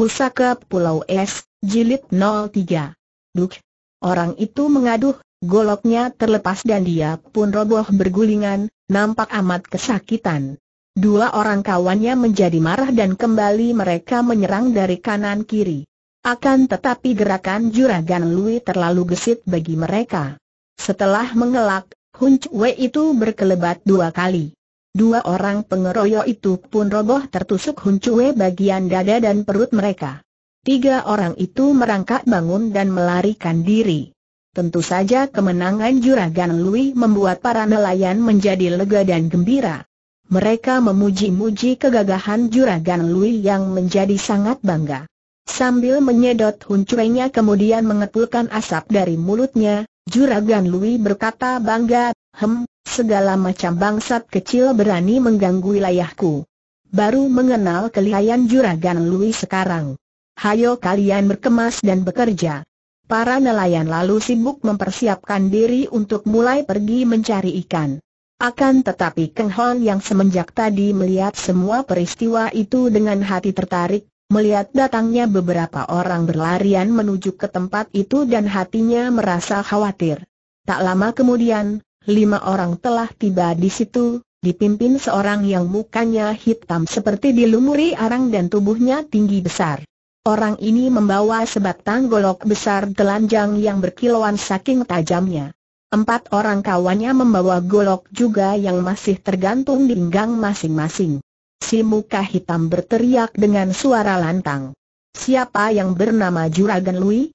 Pusaka Pulau Es, Jilid 03. Duk. Orang itu mengaduh, goloknya terlepas dan dia pun roboh bergulingan, nampak amat kesakitan. Dua orang kawannya menjadi marah dan kembali mereka menyerang dari kanan kiri. Akan tetapi gerakan juragan Lui terlalu gesit bagi mereka. Setelah mengelak, Hunch Wei itu berkelebat dua kali. Dua orang pengeroyok itu pun roboh tertusuk huncue bagian dada dan perut mereka. Tiga orang itu merangkak bangun dan melarikan diri. Tentu saja kemenangan Juragan Lui membuat para nelayan menjadi lega dan gembira. Mereka memuji-muji kegagahan Juragan Lui yang menjadi sangat bangga. Sambil menyedot huncuenya kemudian mengepulkan asap dari mulutnya, Juragan Lui berkata bangga, Hem, Segala macam bangsat kecil berani mengganggu wilayahku. Baru mengenal kelihayan juragan Louis sekarang. Hayo kalian berkemas dan bekerja. Para nelayan lalu sibuk mempersiapkan diri untuk mulai pergi mencari ikan. Akan tetapi Keng Hon yang semenjak tadi melihat semua peristiwa itu dengan hati tertarik, melihat datangnya beberapa orang berlarian menuju ke tempat itu dan hatinya merasa khawatir. Tak lama kemudian, lima orang telah tiba di situ, dipimpin seorang yang mukanya hitam seperti dilumuri arang dan tubuhnya tinggi besar. Orang ini membawa sebatang golok besar telanjang yang berkilauan saking tajamnya. Empat orang kawannya membawa golok juga yang masih tergantung di pinggang masing-masing. Si muka hitam berteriak dengan suara lantang. Siapa yang bernama Juragan Lui?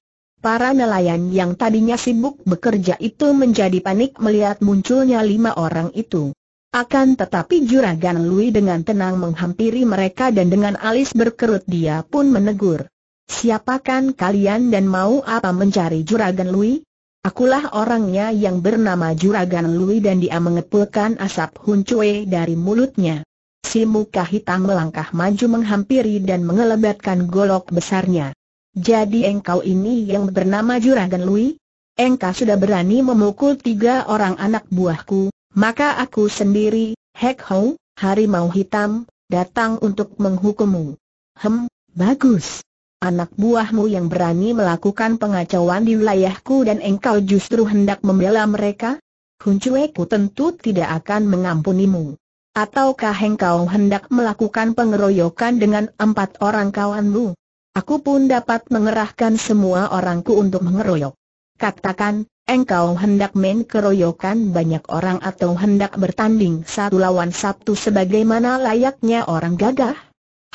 Para nelayan yang tadinya sibuk bekerja itu menjadi panik melihat munculnya lima orang itu. Akan tetapi Juragan Lui dengan tenang menghampiri mereka dan dengan alis berkerut dia pun menegur. Siapakan kalian dan mau apa mencari Juragan Lui? Akulah orangnya yang bernama Juragan Lui dan dia mengepulkan asap huncue dari mulutnya. Si muka hitam melangkah maju menghampiri dan mengelebatkan golok besarnya. Jadi engkau ini yang bernama Juragan Lui? Engkau sudah berani memukul tiga orang anak buahku, maka aku sendiri, Hek Ho, harimau hitam, datang untuk menghukummu. Hem, bagus. Anak buahmu yang berani melakukan pengacauan di wilayahku dan engkau justru hendak membela mereka? Hun ku tentu tidak akan mengampunimu. Ataukah engkau hendak melakukan pengeroyokan dengan empat orang kawanmu? Aku pun dapat mengerahkan semua orangku untuk mengeroyok. Katakan, engkau hendak main keroyokan banyak orang atau hendak bertanding satu lawan satu sebagaimana layaknya orang gagah?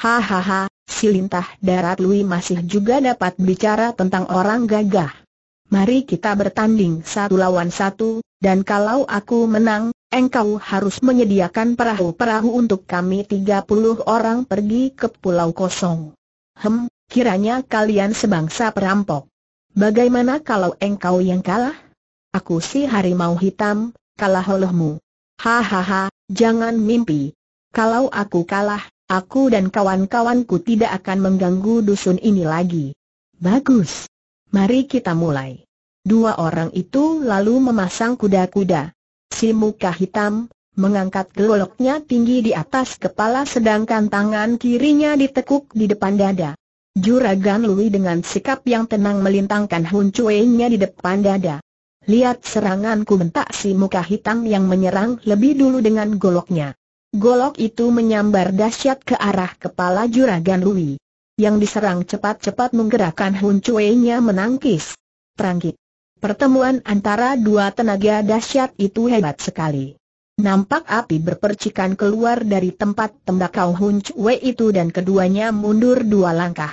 Hahaha, si lintah darat Lui masih juga dapat bicara tentang orang gagah. Mari kita bertanding satu lawan satu, dan kalau aku menang, engkau harus menyediakan perahu-perahu untuk kami tiga puluh orang pergi ke pulau kosong. Hem, Kiranya kalian sebangsa perampok. Bagaimana kalau engkau yang kalah? Aku si harimau hitam, kalah olehmu. Hahaha, jangan mimpi. Kalau aku kalah, aku dan kawan-kawanku tidak akan mengganggu dusun ini lagi. Bagus. Mari kita mulai. Dua orang itu lalu memasang kuda-kuda. Si muka hitam, mengangkat geloknya tinggi di atas kepala sedangkan tangan kirinya ditekuk di depan dada. Juragan Lui dengan sikap yang tenang melintangkan huncuenya di depan dada. Lihat seranganku bentak si muka hitam yang menyerang lebih dulu dengan goloknya. Golok itu menyambar dahsyat ke arah kepala Juragan Lui. Yang diserang cepat-cepat menggerakkan huncuenya menangkis. Terangkit. Pertemuan antara dua tenaga dahsyat itu hebat sekali. Nampak api berpercikan keluar dari tempat tembakau Hun Chue itu dan keduanya mundur dua langkah.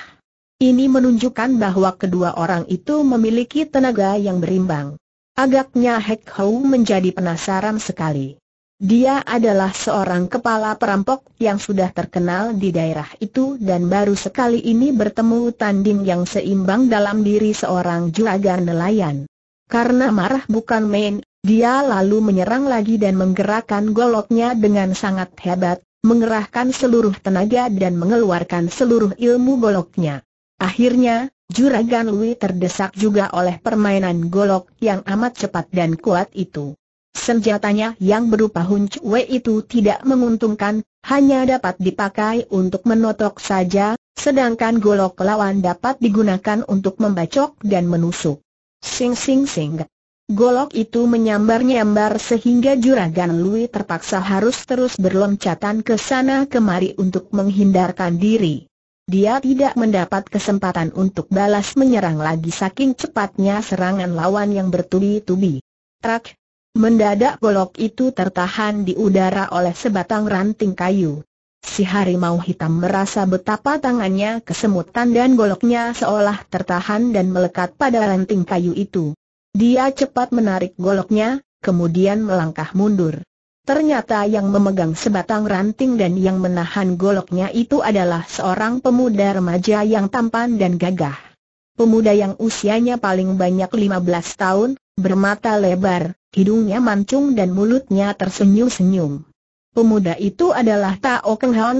Ini menunjukkan bahwa kedua orang itu memiliki tenaga yang berimbang. Agaknya Hek Hou menjadi penasaran sekali. Dia adalah seorang kepala perampok yang sudah terkenal di daerah itu dan baru sekali ini bertemu tanding yang seimbang dalam diri seorang juragan nelayan. Karena marah bukan main, dia lalu menyerang lagi dan menggerakkan goloknya dengan sangat hebat, mengerahkan seluruh tenaga dan mengeluarkan seluruh ilmu goloknya. Akhirnya, Juragan Lui terdesak juga oleh permainan golok yang amat cepat dan kuat itu. Senjatanya yang berupa huncwe itu tidak menguntungkan, hanya dapat dipakai untuk menotok saja, sedangkan golok lawan dapat digunakan untuk membacok dan menusuk. Sing sing sing. Golok itu menyambar-nyambar sehingga Juragan Lui terpaksa harus terus berloncatan ke sana kemari untuk menghindarkan diri. Dia tidak mendapat kesempatan untuk balas menyerang lagi saking cepatnya serangan lawan yang bertubi-tubi. Trak! Mendadak golok itu tertahan di udara oleh sebatang ranting kayu. Si harimau hitam merasa betapa tangannya kesemutan dan goloknya seolah tertahan dan melekat pada ranting kayu itu. Dia cepat menarik goloknya, kemudian melangkah mundur. Ternyata yang memegang sebatang ranting dan yang menahan goloknya itu adalah seorang pemuda remaja yang tampan dan gagah. Pemuda yang usianya paling banyak 15 tahun, bermata lebar, hidungnya mancung dan mulutnya tersenyum-senyum. Pemuda itu adalah Tao Keng Hon.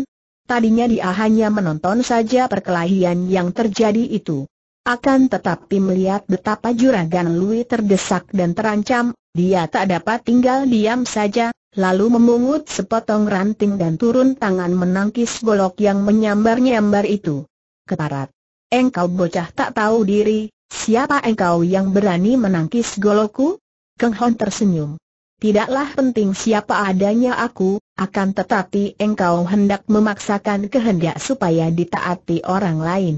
Tadinya dia hanya menonton saja perkelahian yang terjadi itu. Akan tetapi melihat betapa juragan Lui terdesak dan terancam, dia tak dapat tinggal diam saja, lalu memungut sepotong ranting dan turun tangan menangkis golok yang menyambar-nyambar itu. Keparat! Engkau bocah tak tahu diri, siapa engkau yang berani menangkis goloku? Keng Hon tersenyum. Tidaklah penting siapa adanya aku, akan tetapi engkau hendak memaksakan kehendak supaya ditaati orang lain.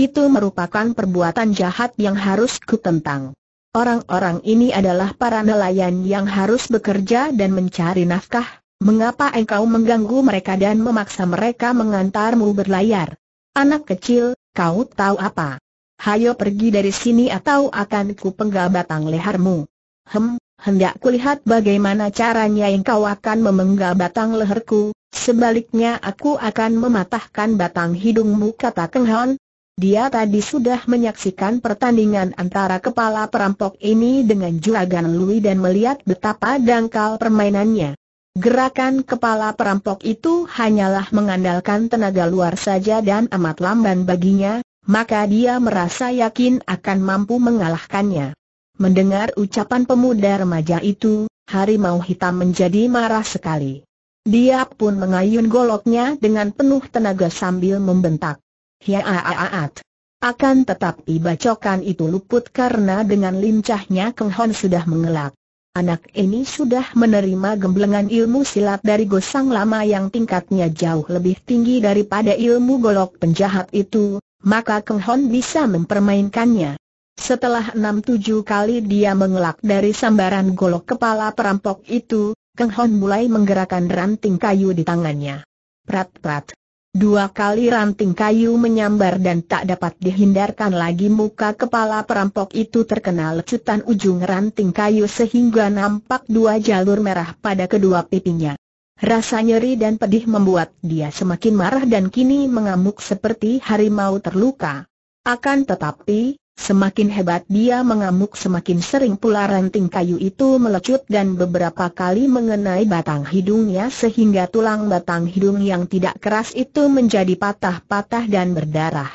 Itu merupakan perbuatan jahat yang harus kutentang. Orang-orang ini adalah para nelayan yang harus bekerja dan mencari nafkah, mengapa engkau mengganggu mereka dan memaksa mereka mengantarmu berlayar? Anak kecil, kau tahu apa? Hayo pergi dari sini atau akan ku penggal batang lehermu. Hem, hendak kulihat bagaimana caranya engkau akan memenggal batang leherku, sebaliknya aku akan mematahkan batang hidungmu kata Keng Hon, dia tadi sudah menyaksikan pertandingan antara kepala perampok ini dengan Juragan Lui dan melihat betapa dangkal permainannya. Gerakan kepala perampok itu hanyalah mengandalkan tenaga luar saja dan amat lamban baginya, maka dia merasa yakin akan mampu mengalahkannya. Mendengar ucapan pemuda remaja itu, harimau hitam menjadi marah sekali. Dia pun mengayun goloknya dengan penuh tenaga sambil membentak. Hiaaaat. Akan tetapi bacokan itu luput karena dengan lincahnya Keng Hon sudah mengelak. Anak ini sudah menerima gemblengan ilmu silat dari Gosang Lama yang tingkatnya jauh lebih tinggi daripada ilmu golok penjahat itu, maka Keng Hon bisa mempermainkannya. Setelah enam tujuh kali dia mengelak dari sambaran golok kepala perampok itu, Keng Hon mulai menggerakkan ranting kayu di tangannya. Prat-prat. Dua kali ranting kayu menyambar dan tak dapat dihindarkan lagi muka kepala perampok itu terkena lecutan ujung ranting kayu sehingga nampak dua jalur merah pada kedua pipinya. Rasa nyeri dan pedih membuat dia semakin marah dan kini mengamuk seperti harimau terluka. Akan tetapi, Semakin hebat dia mengamuk semakin sering pula ranting kayu itu melecut dan beberapa kali mengenai batang hidungnya sehingga tulang batang hidung yang tidak keras itu menjadi patah-patah dan berdarah.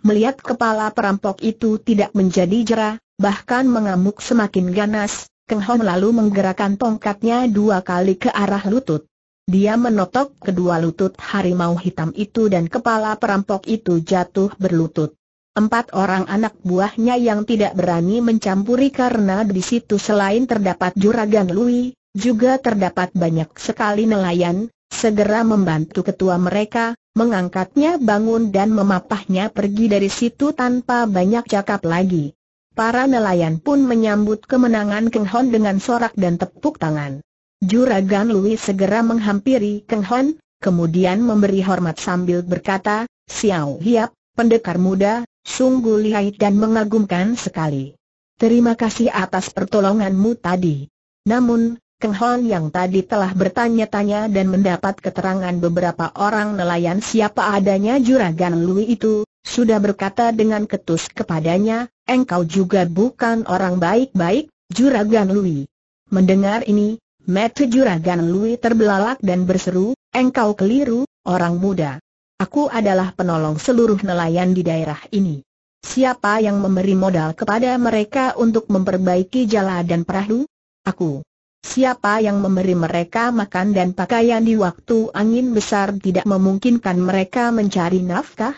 Melihat kepala perampok itu tidak menjadi jera, bahkan mengamuk semakin ganas, Keng Hong lalu menggerakkan tongkatnya dua kali ke arah lutut. Dia menotok kedua lutut harimau hitam itu dan kepala perampok itu jatuh berlutut empat orang anak buahnya yang tidak berani mencampuri karena di situ selain terdapat juragan Lui, juga terdapat banyak sekali nelayan, segera membantu ketua mereka, mengangkatnya bangun dan memapahnya pergi dari situ tanpa banyak cakap lagi. Para nelayan pun menyambut kemenangan Keng Hon dengan sorak dan tepuk tangan. Juragan Lui segera menghampiri Keng Hon, kemudian memberi hormat sambil berkata, Xiao Hiap, pendekar muda, Sungguh lihai dan mengagumkan sekali. Terima kasih atas pertolonganmu tadi. Namun, Keng Hon yang tadi telah bertanya-tanya dan mendapat keterangan beberapa orang nelayan siapa adanya juragan Lui itu, sudah berkata dengan ketus kepadanya, engkau juga bukan orang baik-baik, juragan Lui. Mendengar ini, mata juragan Lui terbelalak dan berseru, engkau keliru, orang muda. Aku adalah penolong seluruh nelayan di daerah ini. Siapa yang memberi modal kepada mereka untuk memperbaiki jala dan perahu? Aku. Siapa yang memberi mereka makan dan pakaian di waktu angin besar tidak memungkinkan mereka mencari nafkah?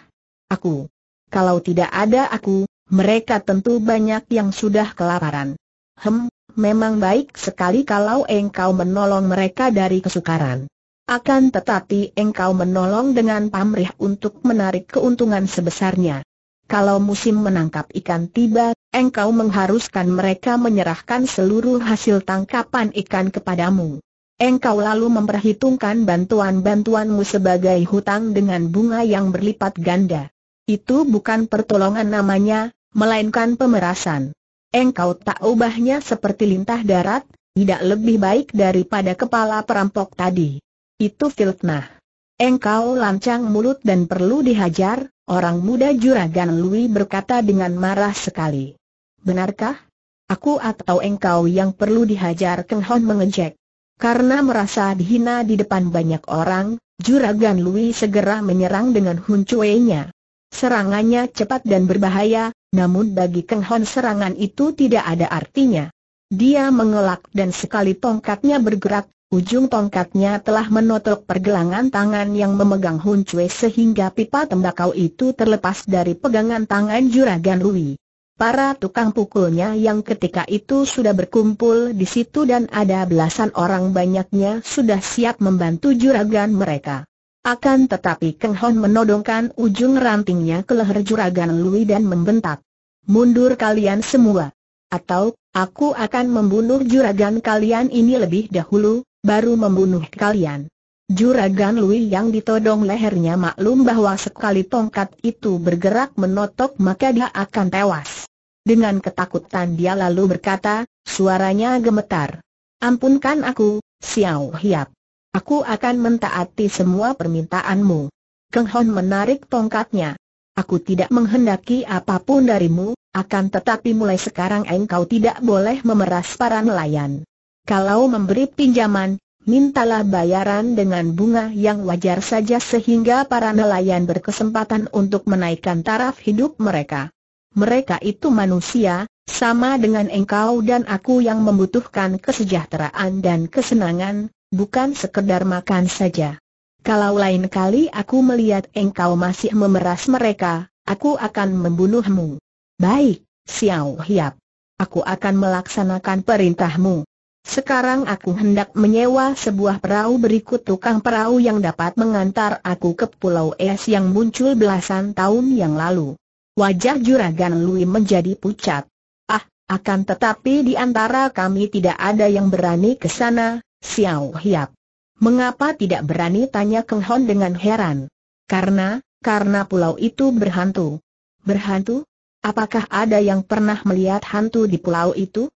Aku. Kalau tidak ada aku, mereka tentu banyak yang sudah kelaparan. Hem, memang baik sekali kalau engkau menolong mereka dari kesukaran. Akan tetapi engkau menolong dengan pamrih untuk menarik keuntungan sebesarnya. Kalau musim menangkap ikan tiba, engkau mengharuskan mereka menyerahkan seluruh hasil tangkapan ikan kepadamu. Engkau lalu memperhitungkan bantuan-bantuanmu sebagai hutang dengan bunga yang berlipat ganda. Itu bukan pertolongan namanya, melainkan pemerasan. Engkau tak ubahnya seperti lintah darat, tidak lebih baik daripada kepala perampok tadi. Itu fitnah. Engkau lancang mulut dan perlu dihajar, orang muda juragan Lui berkata dengan marah sekali. Benarkah? Aku atau engkau yang perlu dihajar Keng Hon mengejek. Karena merasa dihina di depan banyak orang, juragan Lui segera menyerang dengan Cue-nya. Serangannya cepat dan berbahaya, namun bagi Keng Hon serangan itu tidak ada artinya. Dia mengelak dan sekali tongkatnya bergerak, Ujung tongkatnya telah menotok pergelangan tangan yang memegang Hun Cui sehingga pipa tembakau itu terlepas dari pegangan tangan Juragan Rui. Para tukang pukulnya yang ketika itu sudah berkumpul di situ dan ada belasan orang banyaknya sudah siap membantu Juragan mereka. Akan tetapi Keng Hon menodongkan ujung rantingnya ke leher Juragan Lui dan membentak. Mundur kalian semua. Atau, aku akan membunuh juragan kalian ini lebih dahulu, baru membunuh kalian. Juragan Lui yang ditodong lehernya maklum bahwa sekali tongkat itu bergerak menotok maka dia akan tewas. Dengan ketakutan dia lalu berkata, suaranya gemetar. Ampunkan aku, Xiao Hiap. Aku akan mentaati semua permintaanmu. Keng Hon menarik tongkatnya. Aku tidak menghendaki apapun darimu, akan tetapi mulai sekarang engkau tidak boleh memeras para nelayan. Kalau memberi pinjaman, mintalah bayaran dengan bunga yang wajar saja sehingga para nelayan berkesempatan untuk menaikkan taraf hidup mereka. Mereka itu manusia, sama dengan engkau dan aku yang membutuhkan kesejahteraan dan kesenangan, bukan sekedar makan saja. Kalau lain kali aku melihat engkau masih memeras mereka, aku akan membunuhmu. Baik, Xiao Hiap. Aku akan melaksanakan perintahmu. Sekarang aku hendak menyewa sebuah perahu berikut tukang perahu yang dapat mengantar aku ke pulau es yang muncul belasan tahun yang lalu. Wajah juragan Lui menjadi pucat. Ah, akan tetapi di antara kami tidak ada yang berani ke sana, Xiao Hiap. Mengapa tidak berani tanya Keng Hon dengan heran? Karena, karena pulau itu berhantu. Berhantu? Apakah ada yang pernah melihat hantu di pulau itu?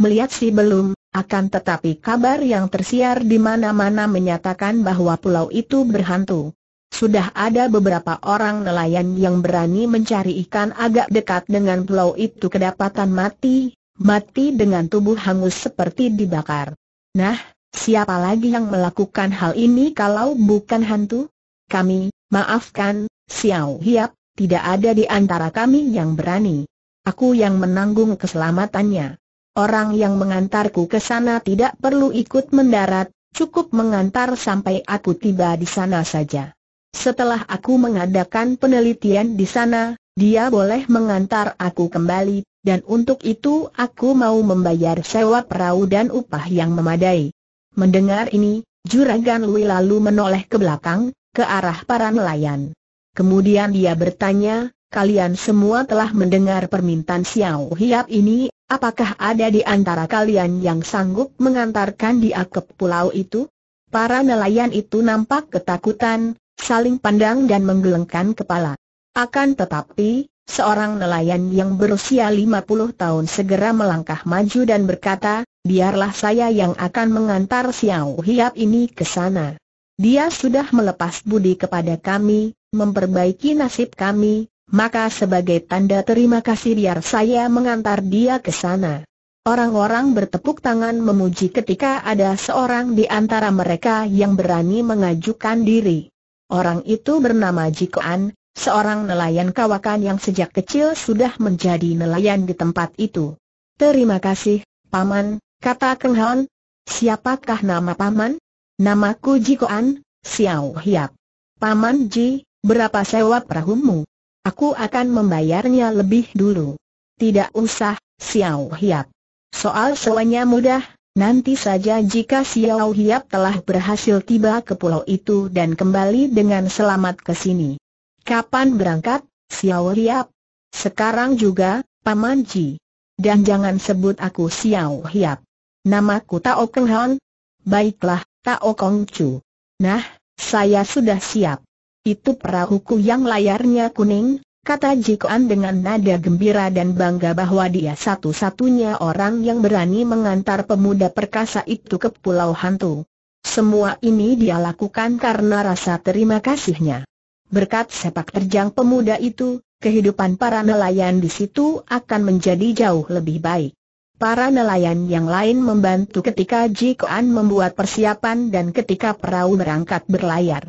Melihat si belum, akan tetapi kabar yang tersiar di mana-mana menyatakan bahwa pulau itu berhantu. Sudah ada beberapa orang nelayan yang berani mencari ikan agak dekat dengan pulau itu kedapatan mati, mati dengan tubuh hangus seperti dibakar. Nah, siapa lagi yang melakukan hal ini kalau bukan hantu? Kami, maafkan, Xiao Hiap, tidak ada di antara kami yang berani. Aku yang menanggung keselamatannya. Orang yang mengantarku ke sana tidak perlu ikut mendarat, cukup mengantar sampai aku tiba di sana saja. Setelah aku mengadakan penelitian di sana, dia boleh mengantar aku kembali, dan untuk itu aku mau membayar sewa perahu dan upah yang memadai. Mendengar ini, Juragan Lui lalu menoleh ke belakang, ke arah para nelayan. Kemudian dia bertanya, kalian semua telah mendengar permintaan Xiao Hiap ini, Apakah ada di antara kalian yang sanggup mengantarkan dia ke pulau itu? Para nelayan itu nampak ketakutan, saling pandang dan menggelengkan kepala. Akan tetapi, seorang nelayan yang berusia 50 tahun segera melangkah maju dan berkata, biarlah saya yang akan mengantar Xiao Hiap ini ke sana. Dia sudah melepas budi kepada kami, memperbaiki nasib kami, maka sebagai tanda terima kasih biar saya mengantar dia ke sana. Orang-orang bertepuk tangan memuji ketika ada seorang di antara mereka yang berani mengajukan diri. Orang itu bernama Jikoan, seorang nelayan kawakan yang sejak kecil sudah menjadi nelayan di tempat itu. Terima kasih, Paman, kata Keng Hon. Siapakah nama Paman? Namaku Jikoan, Xiao Hiap. Paman Ji, berapa sewa perahumu? Aku akan membayarnya lebih dulu. Tidak usah, Xiao Hiap. Soal soalnya mudah, nanti saja jika Xiao Hiap telah berhasil tiba ke pulau itu dan kembali dengan selamat ke sini. Kapan berangkat, Xiao Hiap? Sekarang juga, Paman Ji. Dan jangan sebut aku Xiao Hiap. Namaku Tao Keng Han. Baiklah, Tao Kong Chu. Nah, saya sudah siap. Itu perahuku yang layarnya kuning, kata Jikoan dengan nada gembira dan bangga bahwa dia satu-satunya orang yang berani mengantar pemuda perkasa itu ke Pulau Hantu. Semua ini dia lakukan karena rasa terima kasihnya. Berkat sepak terjang pemuda itu, kehidupan para nelayan di situ akan menjadi jauh lebih baik para nelayan yang lain membantu ketika Jikoan membuat persiapan dan ketika perahu berangkat berlayar.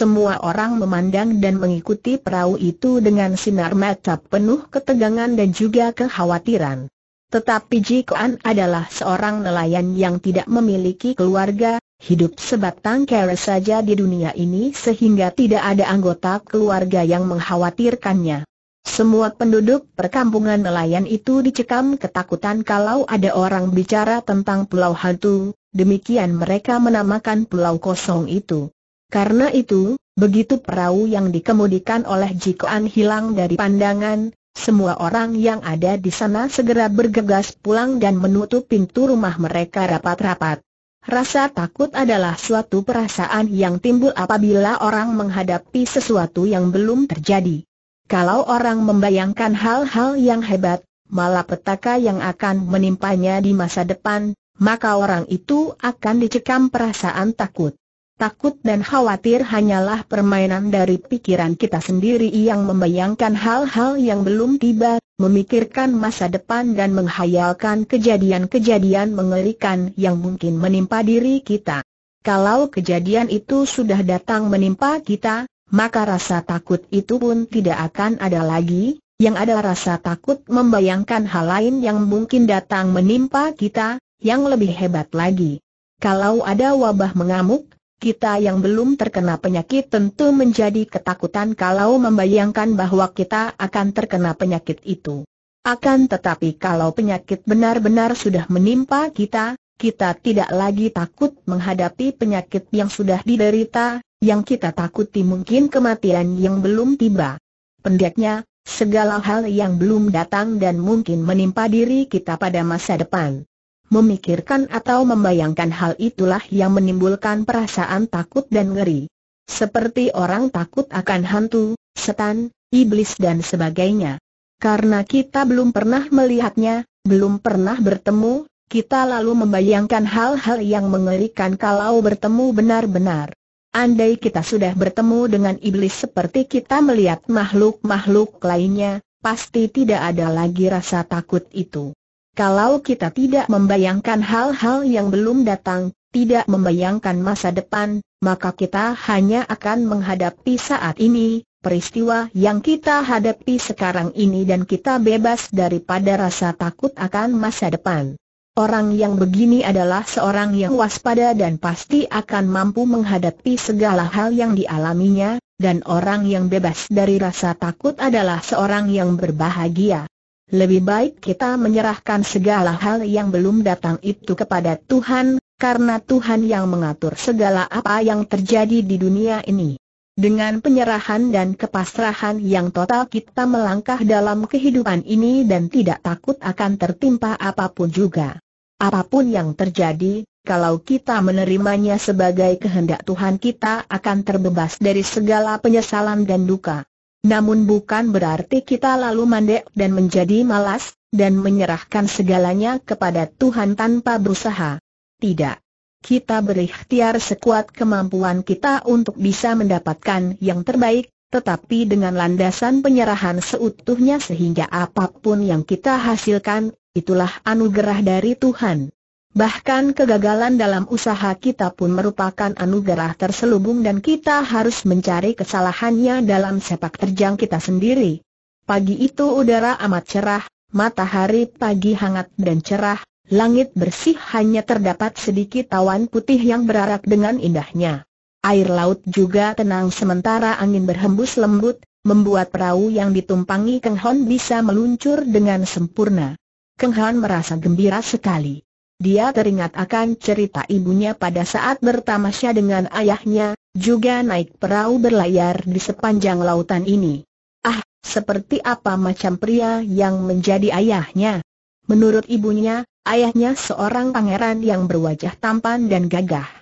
Semua orang memandang dan mengikuti perahu itu dengan sinar mata penuh ketegangan dan juga kekhawatiran. Tetapi Jikoan adalah seorang nelayan yang tidak memiliki keluarga, hidup sebatang kara saja di dunia ini sehingga tidak ada anggota keluarga yang mengkhawatirkannya. Semua penduduk perkampungan nelayan itu dicekam ketakutan kalau ada orang bicara tentang pulau hantu, demikian mereka menamakan pulau kosong itu. Karena itu, begitu perahu yang dikemudikan oleh Jikoan hilang dari pandangan, semua orang yang ada di sana segera bergegas pulang dan menutup pintu rumah mereka rapat-rapat. Rasa takut adalah suatu perasaan yang timbul apabila orang menghadapi sesuatu yang belum terjadi. Kalau orang membayangkan hal-hal yang hebat, malah petaka yang akan menimpanya di masa depan, maka orang itu akan dicekam perasaan takut. Takut dan khawatir hanyalah permainan dari pikiran kita sendiri yang membayangkan hal-hal yang belum tiba, memikirkan masa depan dan menghayalkan kejadian-kejadian mengerikan yang mungkin menimpa diri kita. Kalau kejadian itu sudah datang menimpa kita, maka rasa takut itu pun tidak akan ada lagi, yang ada rasa takut membayangkan hal lain yang mungkin datang menimpa kita, yang lebih hebat lagi. Kalau ada wabah mengamuk, kita yang belum terkena penyakit tentu menjadi ketakutan kalau membayangkan bahwa kita akan terkena penyakit itu. Akan tetapi kalau penyakit benar-benar sudah menimpa kita, kita tidak lagi takut menghadapi penyakit yang sudah diderita, yang kita takuti mungkin kematian yang belum tiba. Pendeknya, segala hal yang belum datang dan mungkin menimpa diri kita pada masa depan. Memikirkan atau membayangkan hal itulah yang menimbulkan perasaan takut dan ngeri. Seperti orang takut akan hantu, setan, iblis dan sebagainya. Karena kita belum pernah melihatnya, belum pernah bertemu, kita lalu membayangkan hal-hal yang mengerikan kalau bertemu benar-benar. Andai kita sudah bertemu dengan iblis seperti kita melihat makhluk-makhluk lainnya, pasti tidak ada lagi rasa takut itu. Kalau kita tidak membayangkan hal-hal yang belum datang, tidak membayangkan masa depan, maka kita hanya akan menghadapi saat ini, peristiwa yang kita hadapi sekarang ini dan kita bebas daripada rasa takut akan masa depan. Orang yang begini adalah seorang yang waspada dan pasti akan mampu menghadapi segala hal yang dialaminya, dan orang yang bebas dari rasa takut adalah seorang yang berbahagia lebih baik kita menyerahkan segala hal yang belum datang itu kepada Tuhan, karena Tuhan yang mengatur segala apa yang terjadi di dunia ini. Dengan penyerahan dan kepasrahan yang total kita melangkah dalam kehidupan ini dan tidak takut akan tertimpa apapun juga. Apapun yang terjadi, kalau kita menerimanya sebagai kehendak Tuhan kita akan terbebas dari segala penyesalan dan duka. Namun bukan berarti kita lalu mandek dan menjadi malas, dan menyerahkan segalanya kepada Tuhan tanpa berusaha. Tidak. Kita berikhtiar sekuat kemampuan kita untuk bisa mendapatkan yang terbaik, tetapi dengan landasan penyerahan seutuhnya sehingga apapun yang kita hasilkan, itulah anugerah dari Tuhan. Bahkan kegagalan dalam usaha kita pun merupakan anugerah terselubung dan kita harus mencari kesalahannya dalam sepak terjang kita sendiri. Pagi itu udara amat cerah, matahari pagi hangat dan cerah, langit bersih hanya terdapat sedikit awan putih yang berarak dengan indahnya. Air laut juga tenang sementara angin berhembus lembut, membuat perahu yang ditumpangi Keng Hon bisa meluncur dengan sempurna. Keng Hon merasa gembira sekali. Dia teringat akan cerita ibunya pada saat bertamasya dengan ayahnya, juga naik perahu berlayar di sepanjang lautan ini. Ah, seperti apa macam pria yang menjadi ayahnya? Menurut ibunya, ayahnya seorang pangeran yang berwajah tampan dan gagah.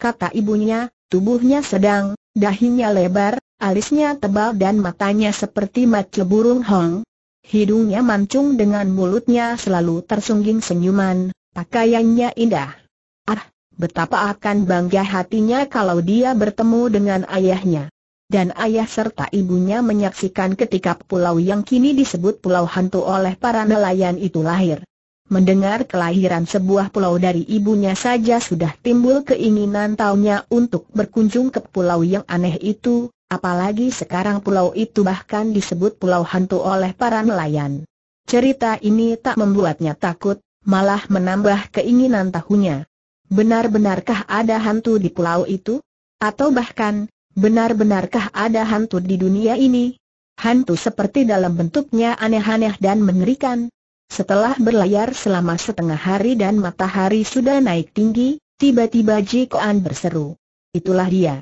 Kata ibunya, tubuhnya sedang, dahinya lebar, alisnya tebal dan matanya seperti mata burung hong. Hidungnya mancung dengan mulutnya selalu tersungging senyuman, Pakaiannya indah. Ah, betapa akan bangga hatinya kalau dia bertemu dengan ayahnya. Dan ayah serta ibunya menyaksikan ketika pulau yang kini disebut Pulau Hantu oleh para nelayan itu lahir. Mendengar kelahiran sebuah pulau dari ibunya saja sudah timbul keinginan taunya untuk berkunjung ke pulau yang aneh itu, apalagi sekarang pulau itu bahkan disebut Pulau Hantu oleh para nelayan. Cerita ini tak membuatnya takut, malah menambah keinginan tahunya. Benar-benarkah ada hantu di pulau itu? Atau bahkan, benar-benarkah ada hantu di dunia ini? Hantu seperti dalam bentuknya aneh-aneh dan mengerikan. Setelah berlayar selama setengah hari dan matahari sudah naik tinggi, tiba-tiba Jikoan berseru. Itulah dia.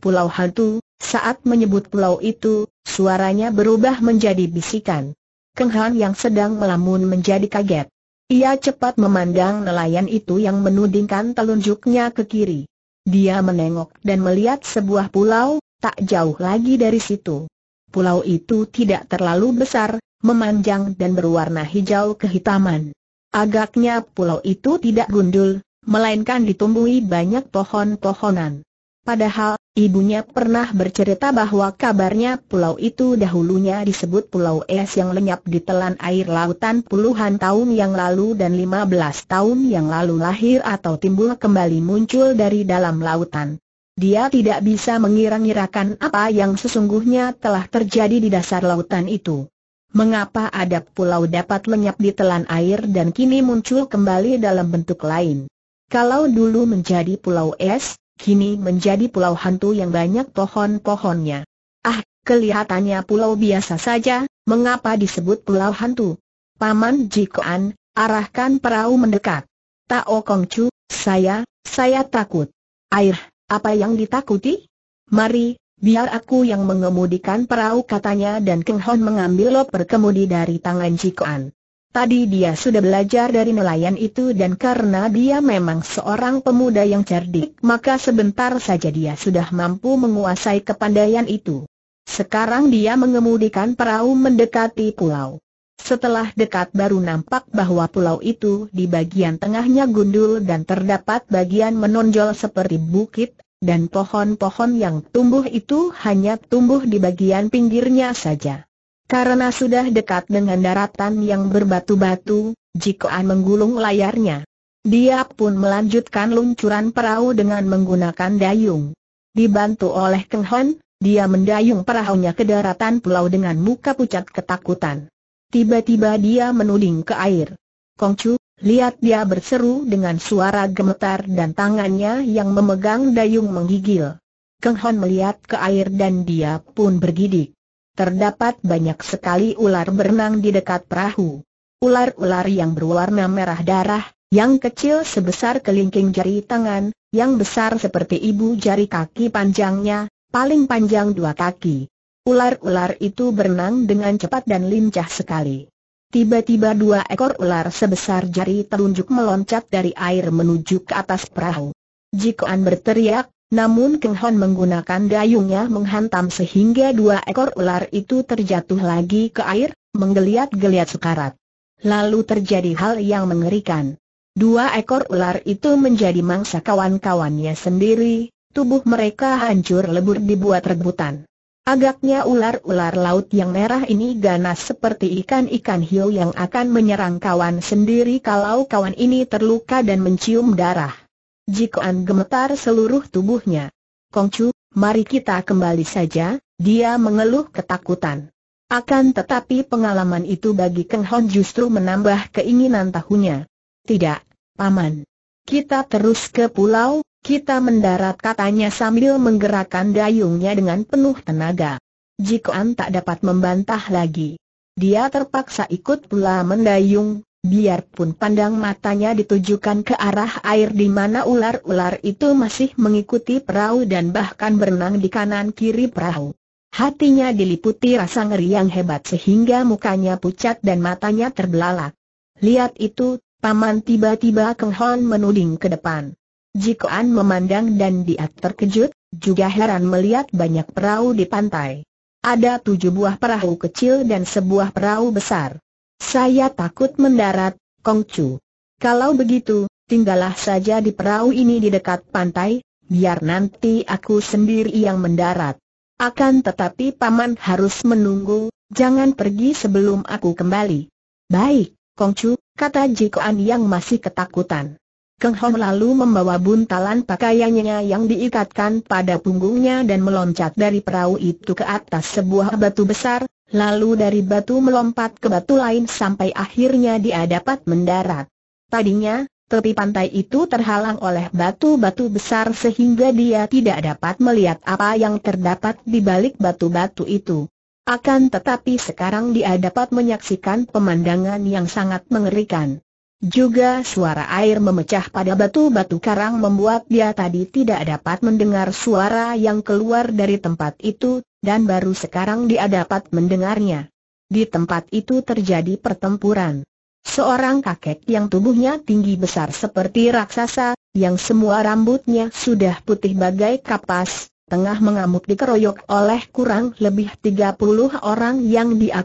Pulau hantu, saat menyebut pulau itu, suaranya berubah menjadi bisikan. Keng Han yang sedang melamun menjadi kaget. Ia cepat memandang nelayan itu yang menudingkan telunjuknya ke kiri. Dia menengok dan melihat sebuah pulau, tak jauh lagi dari situ. Pulau itu tidak terlalu besar, memanjang dan berwarna hijau kehitaman. Agaknya pulau itu tidak gundul, melainkan ditumbuhi banyak pohon-pohonan. Padahal, ibunya pernah bercerita bahwa kabarnya pulau itu dahulunya disebut Pulau Es yang lenyap di telan air lautan puluhan tahun yang lalu dan 15 tahun yang lalu lahir atau timbul kembali muncul dari dalam lautan. Dia tidak bisa mengira-ngirakan apa yang sesungguhnya telah terjadi di dasar lautan itu. Mengapa ada pulau dapat lenyap di telan air dan kini muncul kembali dalam bentuk lain? Kalau dulu menjadi pulau es, kini menjadi pulau hantu yang banyak pohon-pohonnya. Ah, kelihatannya pulau biasa saja, mengapa disebut pulau hantu? Paman Jikoan, arahkan perahu mendekat. Tao Kongcu, saya, saya takut. Air, apa yang ditakuti? Mari, biar aku yang mengemudikan perahu katanya dan Keng Hon mengambil loper kemudi dari tangan Jikoan. Tadi dia sudah belajar dari nelayan itu dan karena dia memang seorang pemuda yang cerdik maka sebentar saja dia sudah mampu menguasai kepandaian itu. Sekarang dia mengemudikan perahu mendekati pulau. Setelah dekat baru nampak bahwa pulau itu di bagian tengahnya gundul dan terdapat bagian menonjol seperti bukit, dan pohon-pohon yang tumbuh itu hanya tumbuh di bagian pinggirnya saja. Karena sudah dekat dengan daratan yang berbatu-batu, Jikoan menggulung layarnya. Dia pun melanjutkan luncuran perahu dengan menggunakan dayung. Dibantu oleh Keng Hon, dia mendayung perahunya ke daratan pulau dengan muka pucat ketakutan. Tiba-tiba dia menuding ke air. Kong-chu, lihat dia berseru dengan suara gemetar dan tangannya yang memegang dayung menggigil. Keng Hon melihat ke air dan dia pun bergidik. Terdapat banyak sekali ular berenang di dekat perahu. Ular-ular yang berwarna merah darah, yang kecil sebesar kelingking jari tangan, yang besar seperti ibu jari kaki panjangnya, paling panjang dua kaki. Ular-ular itu berenang dengan cepat dan lincah sekali. Tiba-tiba dua ekor ular sebesar jari telunjuk meloncat dari air menuju ke atas perahu. Jikoan berteriak, namun Keng Hon menggunakan dayungnya menghantam sehingga dua ekor ular itu terjatuh lagi ke air, menggeliat-geliat sekarat. Lalu terjadi hal yang mengerikan. Dua ekor ular itu menjadi mangsa kawan-kawannya sendiri, tubuh mereka hancur lebur dibuat rebutan. Agaknya ular-ular laut yang merah ini ganas seperti ikan-ikan hiu yang akan menyerang kawan sendiri kalau kawan ini terluka dan mencium darah. Jikoan gemetar seluruh tubuhnya. Kongcu, mari kita kembali saja, dia mengeluh ketakutan. Akan tetapi pengalaman itu bagi Keng Hon justru menambah keinginan tahunya. Tidak, Paman. Kita terus ke pulau, kita mendarat katanya sambil menggerakkan dayungnya dengan penuh tenaga. Jikoan tak dapat membantah lagi. Dia terpaksa ikut pula mendayung, Biarpun pandang matanya ditujukan ke arah air di mana ular-ular itu masih mengikuti perahu dan bahkan berenang di kanan kiri perahu. Hatinya diliputi rasa ngeri yang hebat sehingga mukanya pucat dan matanya terbelalak. Lihat itu, paman tiba-tiba kenghon menuding ke depan. Jikoan memandang dan dia terkejut, juga heran melihat banyak perahu di pantai. Ada tujuh buah perahu kecil dan sebuah perahu besar. Saya takut mendarat, Kongcu. Kalau begitu, tinggallah saja di perahu ini di dekat pantai, biar nanti aku sendiri yang mendarat. Akan tetapi paman harus menunggu, jangan pergi sebelum aku kembali. Baik, Kongcu, kata Jikoan yang masih ketakutan. Keng Hong lalu membawa buntalan pakaiannya yang diikatkan pada punggungnya dan meloncat dari perahu itu ke atas sebuah batu besar, lalu dari batu melompat ke batu lain sampai akhirnya dia dapat mendarat. Tadinya, tepi pantai itu terhalang oleh batu-batu besar sehingga dia tidak dapat melihat apa yang terdapat di balik batu-batu itu. Akan tetapi sekarang dia dapat menyaksikan pemandangan yang sangat mengerikan. Juga suara air memecah pada batu-batu karang membuat dia tadi tidak dapat mendengar suara yang keluar dari tempat itu, dan baru sekarang dia dapat mendengarnya. Di tempat itu terjadi pertempuran. Seorang kakek yang tubuhnya tinggi besar seperti raksasa, yang semua rambutnya sudah putih bagai kapas, tengah mengamuk dikeroyok oleh kurang lebih 30 orang yang dia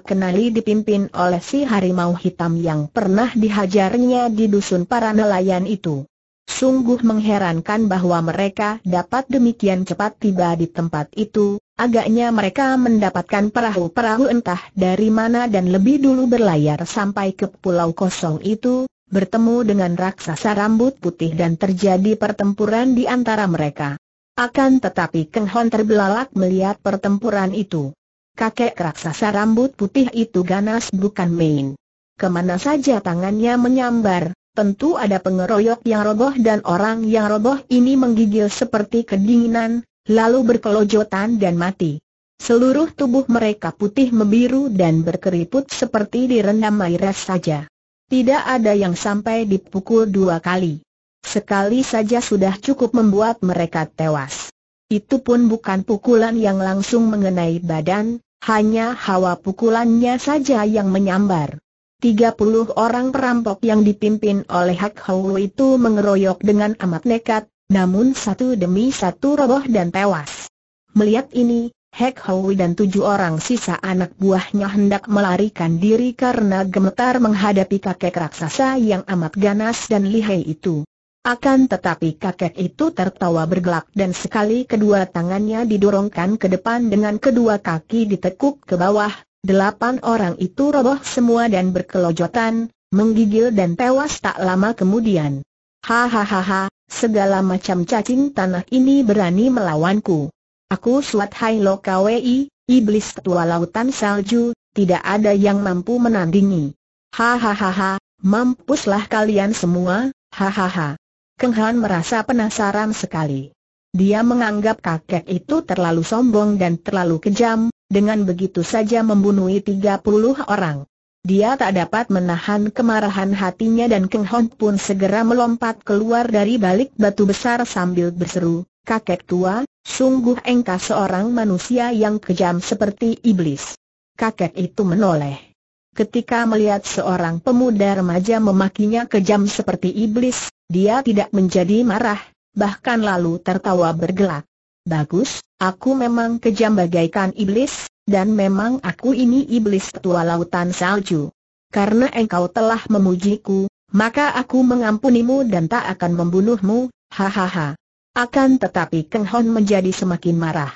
dipimpin oleh si harimau hitam yang pernah dihajarnya di dusun para nelayan itu. Sungguh mengherankan bahwa mereka dapat demikian cepat tiba di tempat itu, agaknya mereka mendapatkan perahu-perahu entah dari mana dan lebih dulu berlayar sampai ke pulau kosong itu, bertemu dengan raksasa rambut putih dan terjadi pertempuran di antara mereka. Akan tetapi Keng Hon terbelalak melihat pertempuran itu. Kakek raksasa rambut putih itu ganas bukan main. Kemana saja tangannya menyambar, tentu ada pengeroyok yang roboh dan orang yang roboh ini menggigil seperti kedinginan, lalu berkelojotan dan mati. Seluruh tubuh mereka putih membiru dan berkeriput seperti direndam air es saja. Tidak ada yang sampai dipukul dua kali. Sekali saja sudah cukup membuat mereka tewas. Itu pun bukan pukulan yang langsung mengenai badan, hanya hawa pukulannya saja yang menyambar. 30 orang perampok yang dipimpin oleh Hak Hau itu mengeroyok dengan amat nekat, namun satu demi satu roboh dan tewas. Melihat ini, Hak Hau dan tujuh orang sisa anak buahnya hendak melarikan diri karena gemetar menghadapi kakek raksasa yang amat ganas dan lihai itu. Akan tetapi kakek itu tertawa bergelak dan sekali kedua tangannya didorongkan ke depan dengan kedua kaki ditekuk ke bawah, delapan orang itu roboh semua dan berkelojotan, menggigil dan tewas tak lama kemudian. Hahaha, segala macam cacing tanah ini berani melawanku. Aku Suat Hai Lo Kwei, iblis ketua lautan salju, tidak ada yang mampu menandingi. Hahaha, mampuslah kalian semua, hahaha. Keng Han merasa penasaran sekali. Dia menganggap kakek itu terlalu sombong dan terlalu kejam, dengan begitu saja membunuh 30 orang. Dia tak dapat menahan kemarahan hatinya dan Keng Hon pun segera melompat keluar dari balik batu besar sambil berseru, Kakek tua, sungguh engkau seorang manusia yang kejam seperti iblis. Kakek itu menoleh. Ketika melihat seorang pemuda remaja memakinya kejam seperti iblis, dia tidak menjadi marah, bahkan lalu tertawa bergelak. Bagus, aku memang kejam bagaikan iblis, dan memang aku ini iblis tua lautan salju. Karena engkau telah memujiku, maka aku mengampunimu dan tak akan membunuhmu, hahaha. Akan tetapi Keng Hon menjadi semakin marah.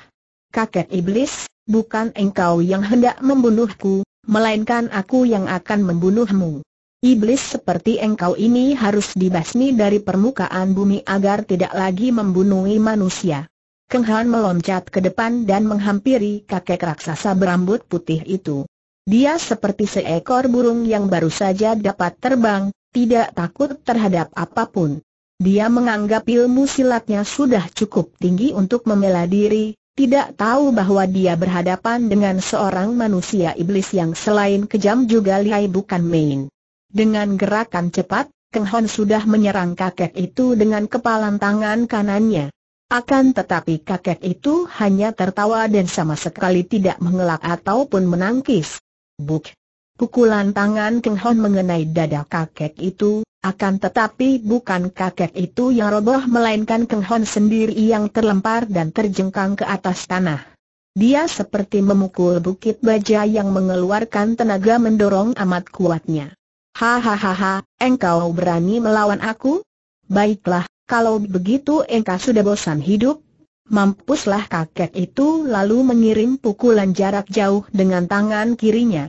Kakek iblis, bukan engkau yang hendak membunuhku, melainkan aku yang akan membunuhmu. Iblis seperti engkau ini harus dibasmi dari permukaan bumi agar tidak lagi membunuhi manusia. Keng Han meloncat ke depan dan menghampiri kakek raksasa berambut putih itu. Dia seperti seekor burung yang baru saja dapat terbang, tidak takut terhadap apapun. Dia menganggap ilmu silatnya sudah cukup tinggi untuk membela diri, tidak tahu bahwa dia berhadapan dengan seorang manusia iblis yang selain kejam juga lihai bukan main. Dengan gerakan cepat, Keng Hon sudah menyerang kakek itu dengan kepalan tangan kanannya. Akan tetapi kakek itu hanya tertawa dan sama sekali tidak mengelak ataupun menangkis. Buk! Pukulan tangan Keng Hon mengenai dada kakek itu, akan tetapi bukan kakek itu yang roboh melainkan Keng Hon sendiri yang terlempar dan terjengkang ke atas tanah. Dia seperti memukul bukit baja yang mengeluarkan tenaga mendorong amat kuatnya. Hahaha, engkau berani melawan aku? Baiklah, kalau begitu engkau sudah bosan hidup, Mampuslah kakek itu lalu mengirim pukulan jarak jauh dengan tangan kirinya.